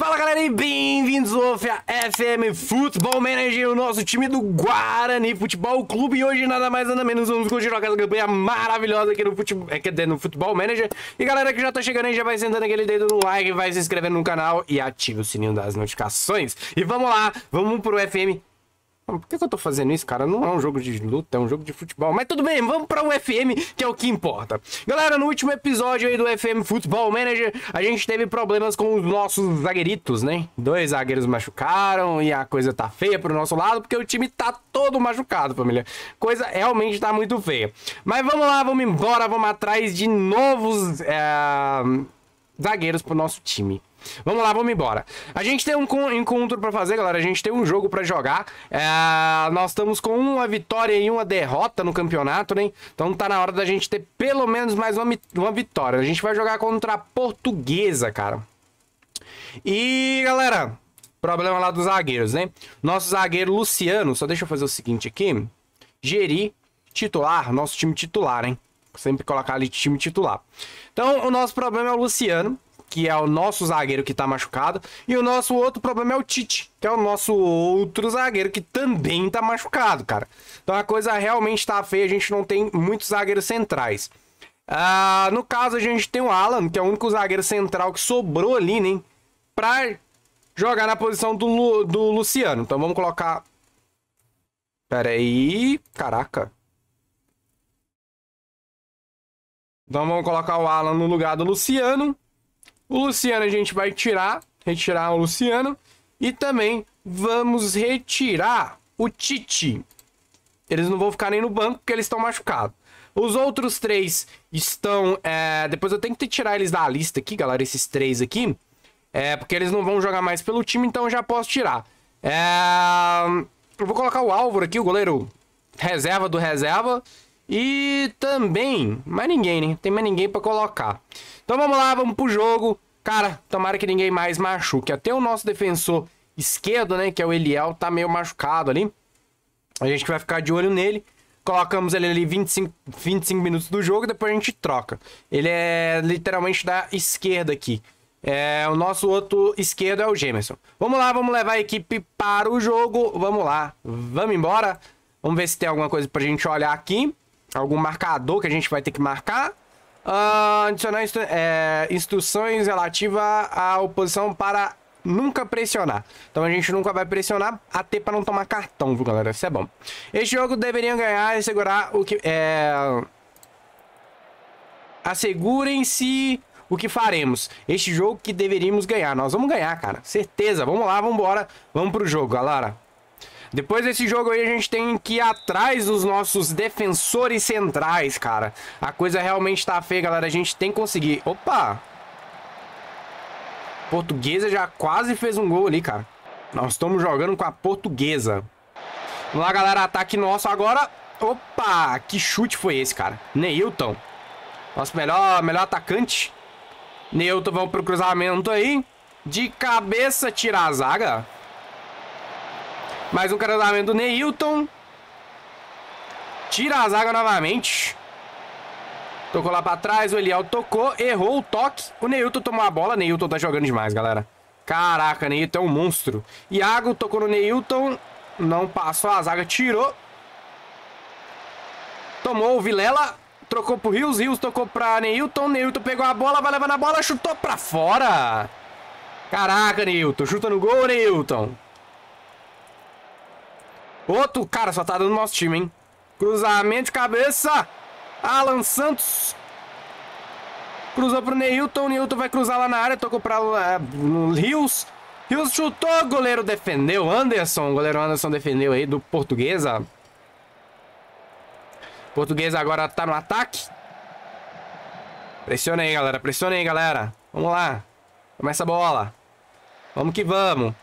Fala galera e bem-vindos ao FM Futebol Manager, o nosso time do Guarani Futebol Clube. E hoje nada mais nada menos, vamos continuar com essa campanha maravilhosa aqui no futebol, é, no futebol Manager. E galera que já tá chegando aí, já vai sentando aquele dedo no like, vai se inscrevendo no canal e ativa o sininho das notificações. E vamos lá, vamos pro FM por que, que eu tô fazendo isso, cara? Não é um jogo de luta, é um jogo de futebol. Mas tudo bem, vamos para o FM, que é o que importa. Galera, no último episódio aí do FM Football Manager, a gente teve problemas com os nossos zagueiritos, né? Dois zagueiros machucaram e a coisa tá feia pro nosso lado, porque o time tá todo machucado, família. Coisa realmente tá muito feia. Mas vamos lá, vamos embora, vamos atrás de novos. É zagueiros pro nosso time. Vamos lá, vamos embora. A gente tem um encontro para fazer, galera. A gente tem um jogo para jogar. É... Nós estamos com uma vitória e uma derrota no campeonato, né? Então tá na hora da gente ter pelo menos mais uma, uma vitória. A gente vai jogar contra a Portuguesa, cara. E, galera, problema lá dos zagueiros, né? Nosso zagueiro Luciano, só deixa eu fazer o seguinte aqui. Gerir titular, nosso time titular, hein? sempre colocar ali time titular. Então, o nosso problema é o Luciano, que é o nosso zagueiro que tá machucado, e o nosso outro problema é o Tite, que é o nosso outro zagueiro que também tá machucado, cara. Então a coisa realmente tá feia, a gente não tem muitos zagueiros centrais. Ah, no caso, a gente tem o Alan, que é o único zagueiro central que sobrou ali, né? Pra jogar na posição do, Lu, do Luciano. Então vamos colocar. Pera aí. Caraca. Então vamos colocar o Alan no lugar do Luciano. O Luciano a gente vai tirar, retirar o Luciano. E também vamos retirar o Titi. Eles não vão ficar nem no banco porque eles estão machucados. Os outros três estão... É... Depois eu tenho que tirar eles da lista aqui, galera, esses três aqui. É, porque eles não vão jogar mais pelo time, então eu já posso tirar. É... Eu vou colocar o Álvaro aqui, o goleiro reserva do reserva. E também, mais ninguém, né? Tem mais ninguém para colocar. Então vamos lá, vamos pro jogo. Cara, tomara que ninguém mais machuque. Até o nosso defensor esquerdo, né, que é o Eliel, tá meio machucado ali. A gente vai ficar de olho nele. Colocamos ele ali 25, 25 minutos do jogo, depois a gente troca. Ele é literalmente da esquerda aqui. É, o nosso outro esquerdo é o Jameson. Vamos lá, vamos levar a equipe para o jogo. Vamos lá, vamos embora. Vamos ver se tem alguma coisa pra gente olhar aqui algum marcador que a gente vai ter que marcar. Uh, adicionar instru é, instruções relativas à oposição para nunca pressionar. Então a gente nunca vai pressionar até para não tomar cartão, viu, galera? Isso é bom. Este jogo deveriam ganhar e segurar o que... É... Assegurem-se o que faremos. Este jogo que deveríamos ganhar. Nós vamos ganhar, cara. Certeza. Vamos lá, vamos embora. Vamos pro jogo, galera. Depois desse jogo aí, a gente tem que ir atrás dos nossos defensores centrais, cara. A coisa realmente tá feia, galera. A gente tem que conseguir. Opa! Portuguesa já quase fez um gol ali, cara. Nós estamos jogando com a portuguesa. Vamos lá, galera. Ataque nosso agora. Opa! Que chute foi esse, cara? Neilton. Nosso melhor, melhor atacante. Neilton, vamos pro cruzamento aí. De cabeça, tirar a zaga. Mais um cruzamento do Neilton. Tira a zaga novamente. Tocou lá pra trás, o Eliel tocou, errou o toque. O Neilton tomou a bola. Neilton tá jogando demais, galera. Caraca, Neilton é um monstro. Iago tocou no Neilton. Não passou a zaga, tirou. Tomou o Vilela. Trocou pro Rios. Rios tocou pra Neilton. Neilton pegou a bola, vai levando a bola, chutou pra fora. Caraca, Neilton. Chuta no gol, Neilton. Outro cara só tá dando nosso time, hein? Cruzamento de cabeça. Alan Santos. Cruzou pro Neilton. Neilton vai cruzar lá na área. Tocou pra uh, Rios. Rios chutou. Goleiro defendeu. Anderson. Goleiro Anderson defendeu aí do Portuguesa. Portuguesa agora tá no ataque. Pressiona aí, galera. Pressiona aí, galera. Vamos lá. Começa a bola. Vamos que vamos.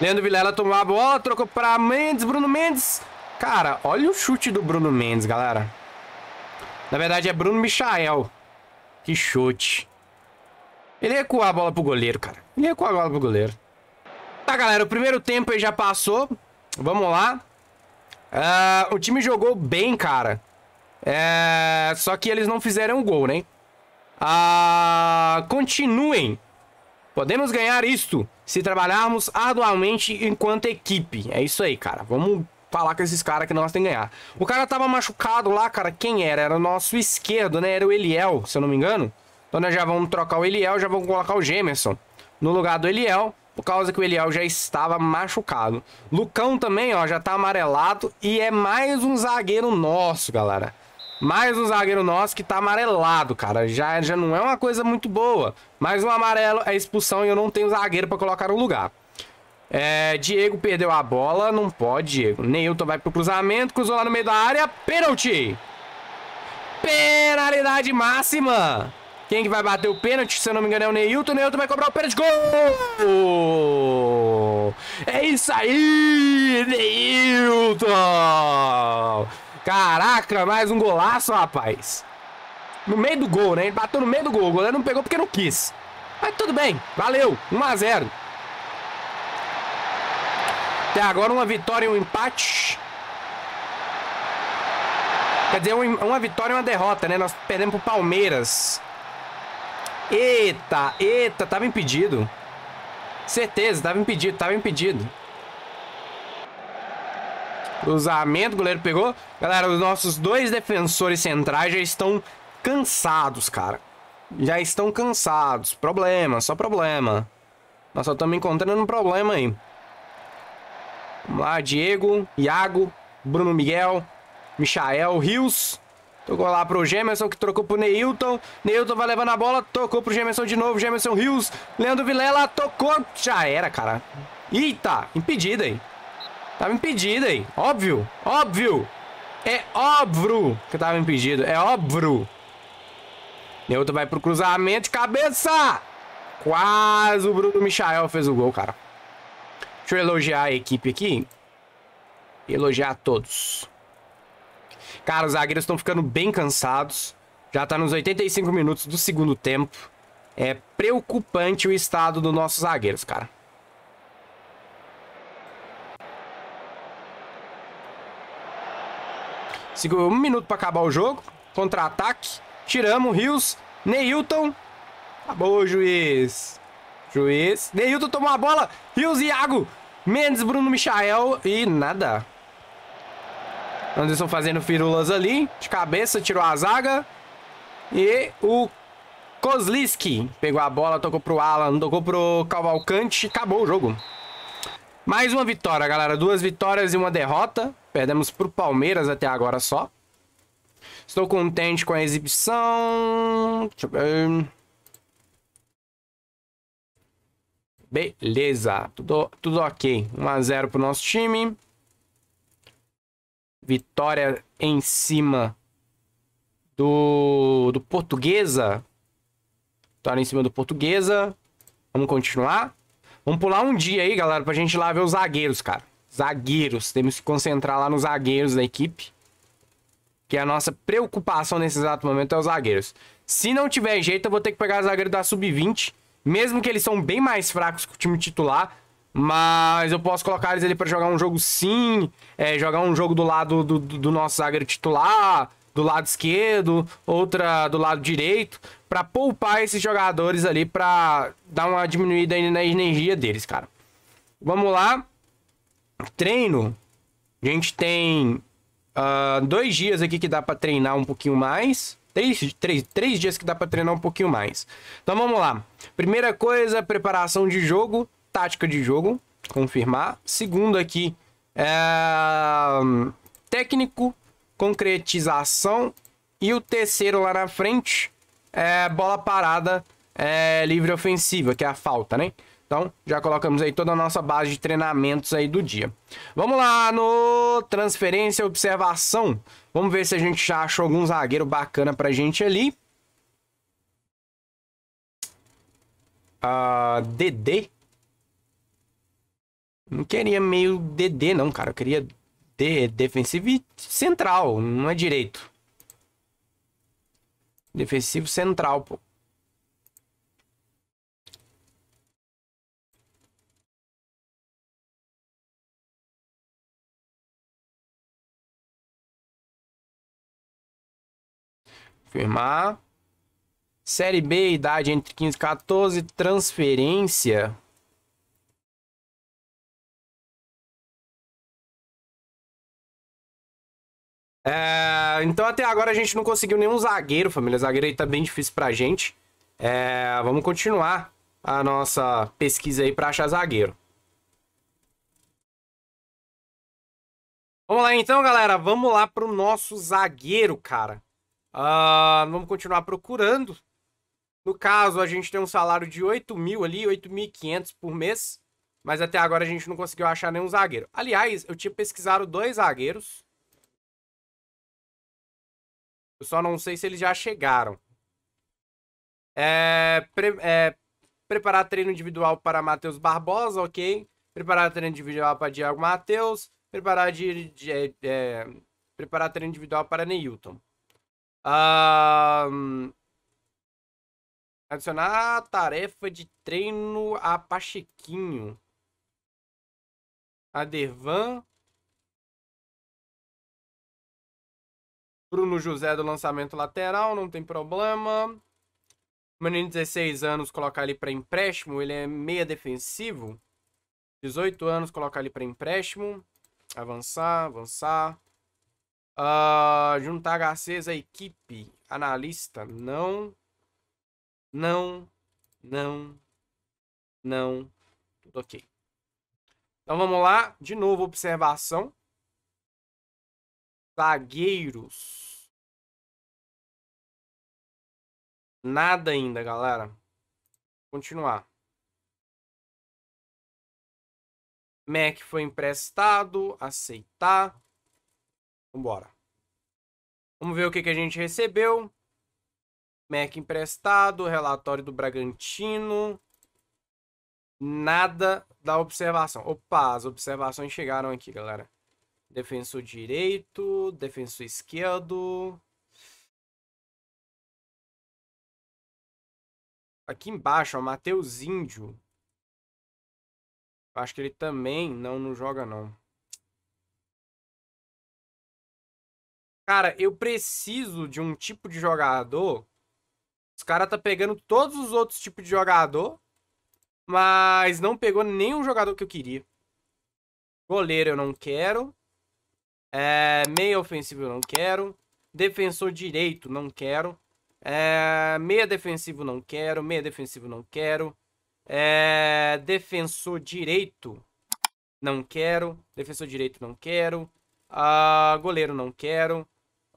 Leandro Vilela tomou a bola, trocou para Mendes, Bruno Mendes. Cara, olha o chute do Bruno Mendes, galera. Na verdade é Bruno Michael. Que chute. Ele recuou a bola pro goleiro, cara. Ele recuou a bola pro goleiro. Tá, galera, o primeiro tempo aí já passou. Vamos lá. Uh, o time jogou bem, cara. É... Só que eles não fizeram gol, né? Uh, continuem Podemos ganhar isto se trabalharmos arduamente enquanto equipe. É isso aí, cara. Vamos falar com esses caras que nós temos que ganhar. O cara tava machucado lá, cara. Quem era? Era o nosso esquerdo, né? Era o Eliel, se eu não me engano. Então nós já vamos trocar o Eliel, já vamos colocar o Gemerson no lugar do Eliel, por causa que o Eliel já estava machucado. Lucão também, ó, já tá amarelado e é mais um zagueiro nosso, galera. Mais um zagueiro nosso que tá amarelado, cara. Já, já não é uma coisa muito boa. Mais um amarelo é expulsão e eu não tenho zagueiro para colocar no lugar. É, Diego perdeu a bola. Não pode, Diego. Neilton vai pro cruzamento. Cruzou lá no meio da área. Pênalti! Penalidade máxima! Quem que vai bater o pênalti? Se eu não me engano é o Neilton. Neilton vai cobrar o pênalti. Gol! É isso aí, Neilton! Caraca, mais um golaço, rapaz. No meio do gol, né? Ele bateu no meio do gol. O goleiro não pegou porque não quis. Mas tudo bem. Valeu. 1 a 0 Até agora uma vitória e um empate. Quer dizer, uma vitória e uma derrota, né? Nós perdemos pro Palmeiras. Eita, eita, tava impedido. Certeza, tava impedido, tava impedido. Cruzamento, o goleiro pegou. Galera, os nossos dois defensores centrais já estão cansados, cara. Já estão cansados. Problema, só problema. Nós só estamos encontrando um problema aí. Vamos lá, Diego, Iago, Bruno Miguel, Michael, Rios. Tocou lá pro Gemerson, que trocou pro Neilton. Neilton vai levando a bola, tocou pro Gemerson de novo. Gemerson Rios, Leandro Vilela, tocou. Já era, cara. Eita, impedida aí. Tava impedido aí. Óbvio. Óbvio. É óbvio que tava impedido. É óbvio. Neuto vai pro cruzamento. Cabeça! Quase o Bruno Michael fez o gol, cara. Deixa eu elogiar a equipe aqui. Elogiar a todos. Cara, os zagueiros estão ficando bem cansados. Já tá nos 85 minutos do segundo tempo. É preocupante o estado dos nossos zagueiros, cara. Um minuto para acabar o jogo. Contra-ataque. Tiramos. Rios. Neilton. Acabou o juiz. Juiz. Neilton tomou a bola. Rios, Iago. Mendes, Bruno Michael. E nada. Anderson fazendo firulas ali. De cabeça, tirou a zaga. E o Kozliski pegou a bola, tocou pro Alan, tocou pro Cavalcante. Acabou o jogo. Mais uma vitória, galera. Duas vitórias e uma derrota. Perdemos pro Palmeiras até agora só. Estou contente com a exibição. Deixa eu ver. Beleza. Tudo, tudo ok. 1x0 pro nosso time. Vitória em cima do, do Portuguesa. Vitória em cima do Portuguesa. Vamos continuar. Vamos pular um dia aí, galera, pra gente ir lá ver os zagueiros, cara. Zagueiros. Temos que concentrar lá nos zagueiros da equipe. Que a nossa preocupação nesse exato momento é os zagueiros. Se não tiver jeito, eu vou ter que pegar os zagueiros da sub-20. Mesmo que eles são bem mais fracos que o time titular. Mas eu posso colocar eles ali pra jogar um jogo sim. É, jogar um jogo do lado do, do, do nosso zagueiro titular do lado esquerdo, outra do lado direito, para poupar esses jogadores ali para dar uma diminuída na energia deles, cara. Vamos lá. Treino. A gente tem uh, dois dias aqui que dá para treinar um pouquinho mais. Três, três, três dias que dá para treinar um pouquinho mais. Então vamos lá. Primeira coisa, preparação de jogo, tática de jogo, confirmar. Segundo aqui, é... técnico, concretização. E o terceiro lá na frente, é, bola parada é, livre ofensiva, que é a falta, né? Então, já colocamos aí toda a nossa base de treinamentos aí do dia. Vamos lá no transferência observação. Vamos ver se a gente já achou algum zagueiro bacana pra gente ali. Ah, DD. Não queria meio DD não, cara. Eu queria de defensivo e central, não é direito. Defensivo central, pô. Firmar. Série B, idade entre 15 e 14, transferência. É, então até agora a gente não conseguiu nenhum zagueiro, família. Zagueiro aí tá bem difícil pra gente. É, vamos continuar a nossa pesquisa aí pra achar zagueiro. Vamos lá então, galera. Vamos lá pro nosso zagueiro, cara. Uh, vamos continuar procurando. No caso, a gente tem um salário de 8 mil ali, 8.500 por mês. Mas até agora a gente não conseguiu achar nenhum zagueiro. Aliás, eu tinha pesquisado dois zagueiros. Eu só não sei se eles já chegaram. É, pre, é, preparar treino individual para Matheus Barbosa, ok. Preparar treino individual para Diego Matheus. Preparar, de, de, é, é preparar treino individual para Neilton. Um, adicionar tarefa de treino a Pachequinho. Adervan. Bruno José do lançamento lateral, não tem problema. Menino de 16 anos, colocar ele para empréstimo, ele é meia defensivo. 18 anos, colocar ele para empréstimo. Avançar, avançar. Uh, juntar Garcês à equipe. Analista, não. Não. Não. Não. Tudo ok. Então vamos lá. De novo, observação. Zagueiros. Nada ainda, galera. Continuar. Mac foi emprestado, aceitar. Vambora. Vamos ver o que, que a gente recebeu. Mac emprestado, relatório do Bragantino. Nada da observação. Opa, as observações chegaram aqui, galera. Defensor direito, defensor esquerdo. Aqui embaixo, ó, Matheus Índio. Acho que ele também não, não joga, não. Cara, eu preciso de um tipo de jogador. Os caras tá pegando todos os outros tipos de jogador, mas não pegou nenhum jogador que eu queria. Goleiro eu não quero. É, meio ofensivo eu não quero. Defensor direito não quero. É, meia defensivo não quero. Meia defensivo não quero. É, defensor direito não quero. Defensor direito não quero. Uh, goleiro não quero.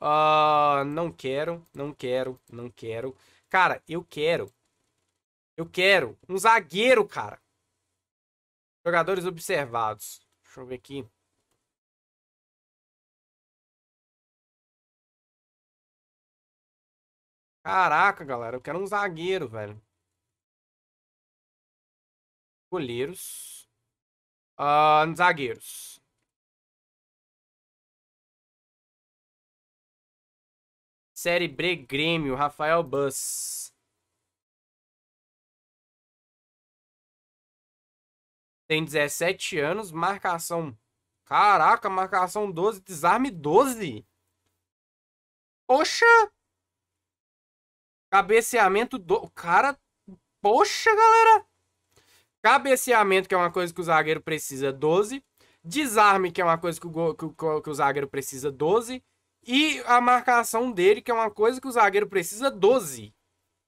Ah, não quero. Não quero. Não quero. Cara, eu quero. Eu quero um zagueiro, cara. Jogadores observados. Deixa eu ver aqui. Caraca, galera, eu quero um zagueiro, velho. Goleiros. Uh, zagueiros. Série B Grêmio, Rafael Bus. Tem 17 anos, marcação. Caraca, marcação 12, desarme 12. Poxa! Cabeceamento do. Cara. Poxa, galera! Cabeceamento, que é uma coisa que o zagueiro precisa 12. Desarme, que é uma coisa que o, que, o, que o zagueiro precisa 12. E a marcação dele, que é uma coisa que o zagueiro precisa 12.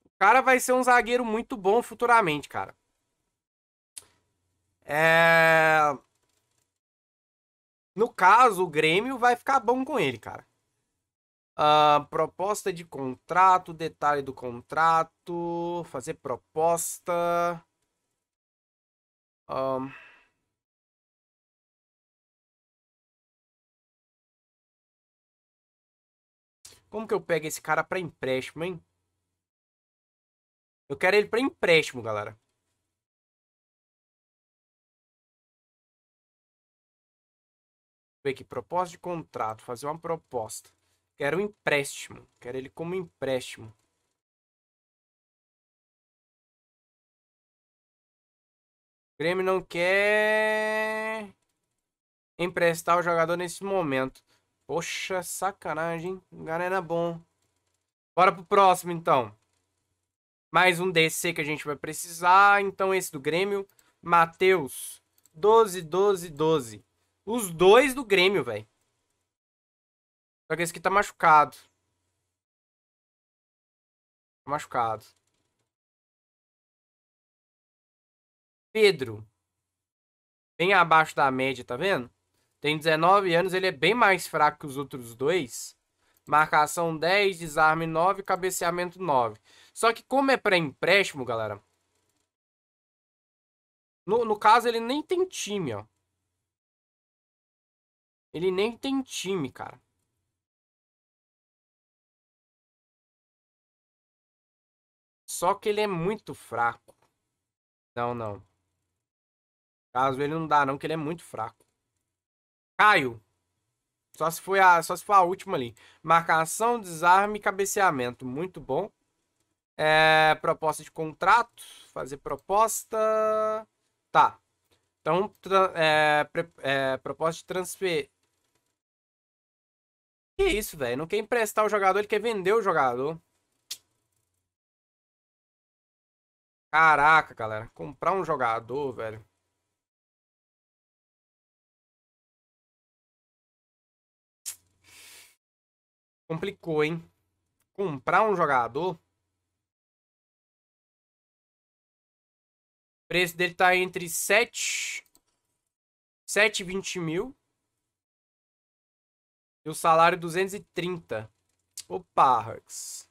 O cara vai ser um zagueiro muito bom futuramente, cara. É... No caso, o Grêmio vai ficar bom com ele, cara. Uh, proposta de contrato, detalhe do contrato, fazer proposta. Como que eu pego esse cara para empréstimo, hein? Eu quero ele para empréstimo, galera. Ver aqui, proposta de contrato, fazer uma proposta. Quero um empréstimo. Quero ele como empréstimo. O Grêmio não quer emprestar o jogador nesse momento. Poxa, sacanagem. O galera é bom. Bora pro próximo, então. Mais um DC que a gente vai precisar. Então, esse do Grêmio. Matheus. 12, 12, 12. Os dois do Grêmio, velho. Só que esse aqui tá machucado. Tá machucado. Pedro. Bem abaixo da média, tá vendo? Tem 19 anos, ele é bem mais fraco que os outros dois. Marcação 10, desarme 9, cabeceamento 9. Só que como é para empréstimo galera... No, no caso, ele nem tem time, ó. Ele nem tem time, cara. Só que ele é muito fraco. Não, não. Caso ele não dá, não, que ele é muito fraco. Caio. Só se foi a, só se foi a última ali. Marcação, desarme e cabeceamento. Muito bom. É, proposta de contrato. Fazer proposta. Tá. Então, é, é, proposta de transfer. Que isso, velho? Não quer emprestar o jogador, ele quer vender o jogador. Caraca, galera. Comprar um jogador, velho. Complicou, hein? Comprar um jogador. O preço dele tá entre 7. 7 e 20 mil. E o salário 230. Opa, Hux.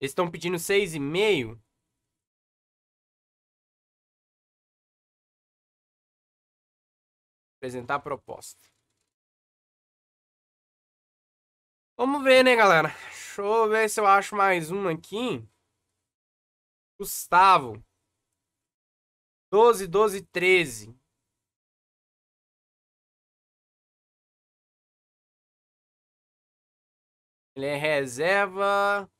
Eles estão pedindo 6,5. Apresentar a proposta. Vamos ver, né, galera? Deixa eu ver se eu acho mais um aqui. Gustavo. 12, 12, 13. Ele é reserva.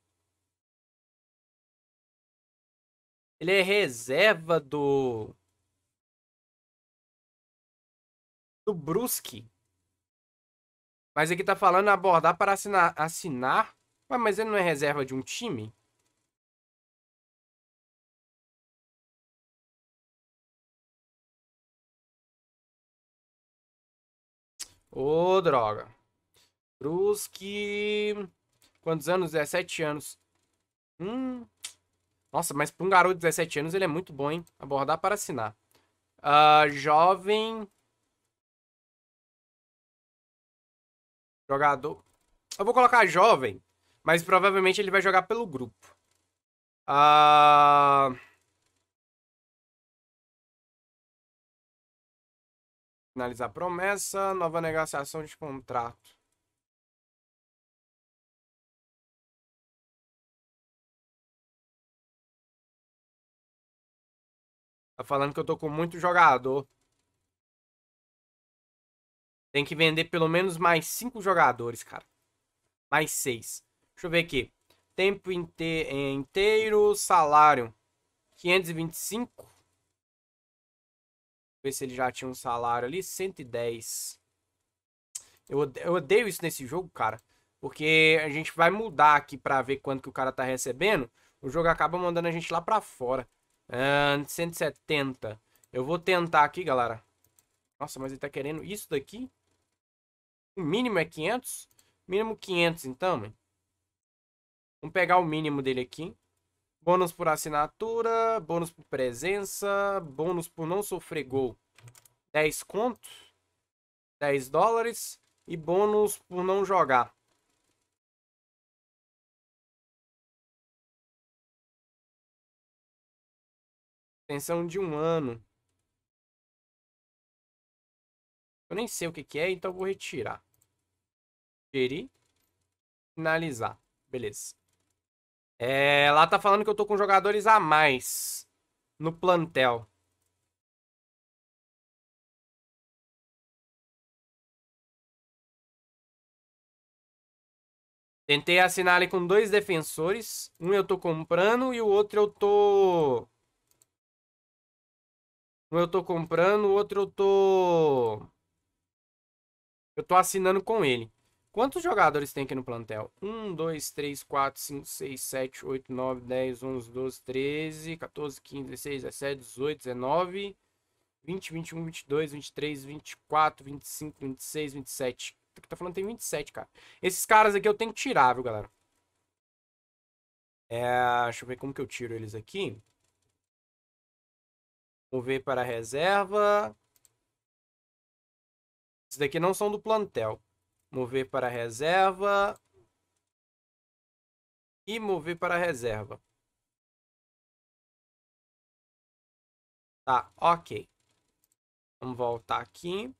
Ele é reserva do. Do Brusque. Mas aqui tá falando abordar para assinar. assinar. Ué, mas ele não é reserva de um time? Ô, oh, droga. Brusque. Quantos anos? 17 anos. Hum. Nossa, mas para um garoto de 17 anos ele é muito bom, hein? Abordar para assinar. Uh, jovem. Jogador. Eu vou colocar jovem, mas provavelmente ele vai jogar pelo grupo. Uh... Finalizar promessa, nova negociação de contrato. Tá falando que eu tô com muito jogador. Tem que vender pelo menos mais 5 jogadores, cara. Mais 6. Deixa eu ver aqui. Tempo inte eh, inteiro, salário. 525. Ver se ele já tinha um salário ali. 110. Eu odeio, eu odeio isso nesse jogo, cara. Porque a gente vai mudar aqui pra ver quanto que o cara tá recebendo. O jogo acaba mandando a gente lá pra fora. Uh, 170. Eu vou tentar aqui, galera. Nossa, mas ele tá querendo isso daqui? O mínimo é 500? Mínimo 500, então, mano. Vamos pegar o mínimo dele aqui. Bônus por assinatura, bônus por presença, bônus por não sofrer gol. 10 conto, 10 dólares e bônus por não jogar. Extensão de um ano. Eu nem sei o que, que é, então vou retirar. Gerir. Finalizar. Beleza. É, lá tá falando que eu tô com jogadores a mais no plantel. Tentei assinar ali com dois defensores. Um eu tô comprando e o outro eu tô um eu tô comprando, o outro eu tô. Eu tô assinando com ele. Quantos jogadores tem aqui no plantel? 1, 2, 3, 4, 5, 6, 7, 8, 9, 10, 11, 12, 13, 14, 15, 16, 17, 18, 19, 20, 21, 22, 23, 24, 25, 26, 27. Tá falando tem 27, cara. Esses caras aqui eu tenho que tirar, viu, galera? É, deixa eu ver como que eu tiro eles aqui. Mover para a reserva. Esses daqui não são do plantel. Mover para a reserva. E mover para a reserva. Tá, ok. Vamos voltar aqui.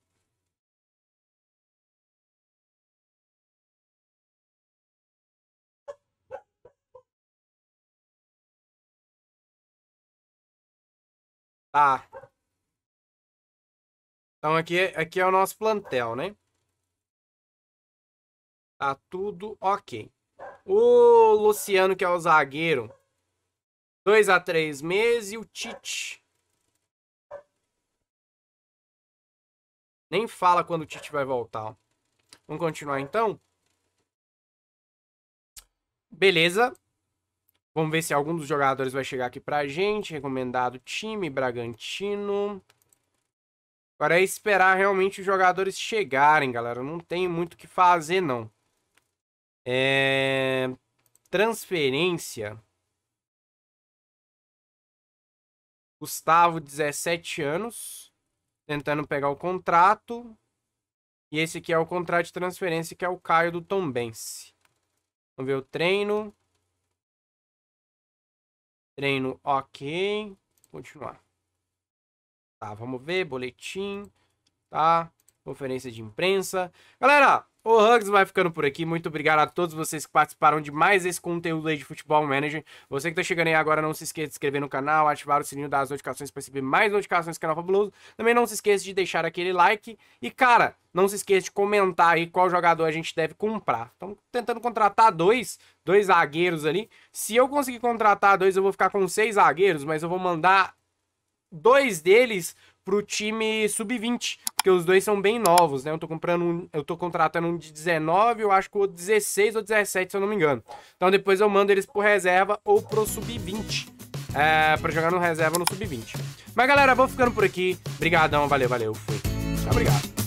Tá. Então aqui, aqui é o nosso plantel, né? Tá tudo ok. O Luciano, que é o zagueiro, 2 a 3 meses. E o Tite. Nem fala quando o Tite vai voltar. Vamos continuar então? Beleza. Vamos ver se algum dos jogadores vai chegar aqui pra gente. Recomendado time, Bragantino. Agora é esperar realmente os jogadores chegarem, galera. Não tem muito o que fazer, não. É... Transferência. Gustavo, 17 anos. Tentando pegar o contrato. E esse aqui é o contrato de transferência, que é o Caio do Tombense. Vamos ver o treino. Treino ok. Continuar. Tá, vamos ver. Boletim. Tá. Conferência de imprensa. Galera, o Hugs vai ficando por aqui. Muito obrigado a todos vocês que participaram de mais esse conteúdo aí de Futebol Manager. Você que tá chegando aí agora, não se esqueça de se inscrever no canal, ativar o sininho das notificações para receber mais notificações do canal Fabuloso. Também não se esqueça de deixar aquele like. E, cara, não se esqueça de comentar aí qual jogador a gente deve comprar. Estamos tentando contratar dois, dois zagueiros ali. Se eu conseguir contratar dois, eu vou ficar com seis zagueiros, mas eu vou mandar dois deles pro time sub-20, porque os dois são bem novos, né? Eu tô comprando um, eu tô contratando um de 19, eu acho que o 16 ou 17, se eu não me engano. Então depois eu mando eles pro reserva ou pro sub-20. É, pra jogar no reserva no sub-20. Mas galera, vou ficando por aqui. Obrigadão, valeu, valeu, fui. Obrigado.